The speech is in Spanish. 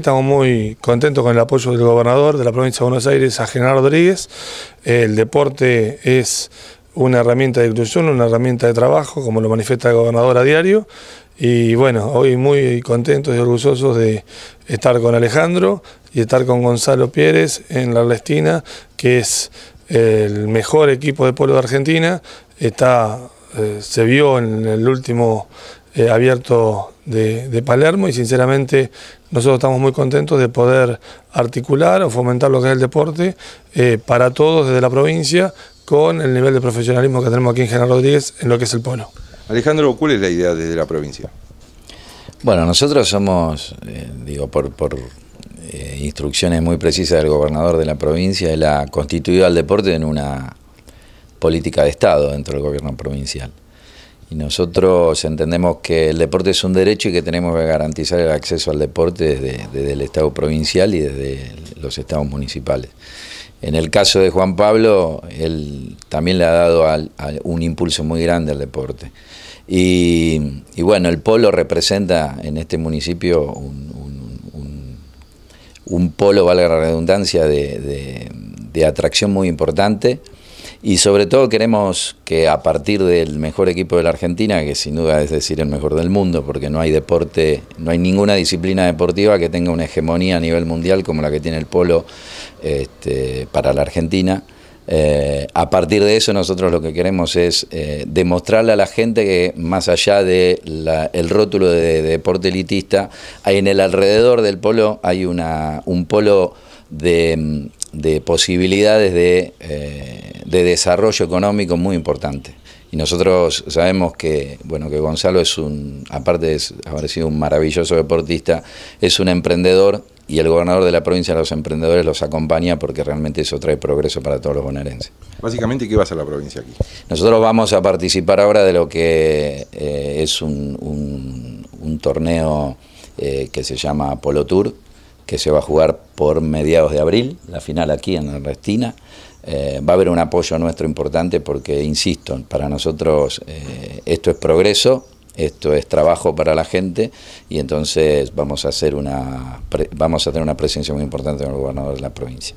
Estamos muy contentos con el apoyo del gobernador de la provincia de Buenos Aires, a General Rodríguez. El deporte es una herramienta de inclusión, una herramienta de trabajo, como lo manifiesta el gobernador a diario. Y bueno, hoy muy contentos y orgullosos de estar con Alejandro y estar con Gonzalo Pérez en la Arlestina, que es el mejor equipo de pueblo de Argentina. Está eh, se vio en el último eh, abierto de, Palermo y sinceramente nosotros estamos muy contentos de poder articular o fomentar lo que es el deporte eh, para todos desde la provincia con el nivel de profesionalismo que tenemos aquí en General Rodríguez en lo que es el polo. Alejandro, ¿cuál es la idea desde la provincia? Bueno, nosotros somos, digo, por, por instrucciones muy precisas del gobernador de la provincia, él ha constituido al deporte en una política de Estado dentro del gobierno provincial. Y nosotros entendemos que el deporte es un derecho y que tenemos que garantizar el acceso al deporte desde, el Estado provincial y desde los estados municipales. En el caso de Juan Pablo, él también le ha dado un impulso muy grande al deporte. Y, bueno, el polo representa en este municipio un, polo, valga la redundancia, de atracción muy importante. Y sobre todo queremos que a partir del mejor equipo de la Argentina, que sin duda es decir el mejor del mundo, porque no hay deporte, no hay ninguna disciplina deportiva que tenga una hegemonía a nivel mundial como la que tiene el polo este, para la Argentina. Eh, a partir de eso nosotros lo que queremos es eh, demostrarle a la gente que más allá del el rótulo de, deporte elitista, hay en el alrededor del polo hay una, un polo de, posibilidades de... Eh, de desarrollo económico muy importante. Y nosotros sabemos que, bueno, que Gonzalo es un, aparte de haber sido un maravilloso deportista, es un emprendedor y el gobernador de la provincia de los emprendedores los acompaña porque realmente eso trae progreso para todos los bonaerenses. Básicamente, ¿qué va a hacer la provincia aquí? Nosotros vamos a participar ahora de lo que eh, es un, un, torneo eh, que se llama Polo Tour, que se va a jugar por mediados de abril, la final aquí en Restina. Restina eh, va a haber un apoyo nuestro importante porque, insisto, para nosotros eh, esto es progreso, esto es trabajo para la gente y entonces vamos a hacer una, vamos a tener una presencia muy importante en el gobernador de la provincia.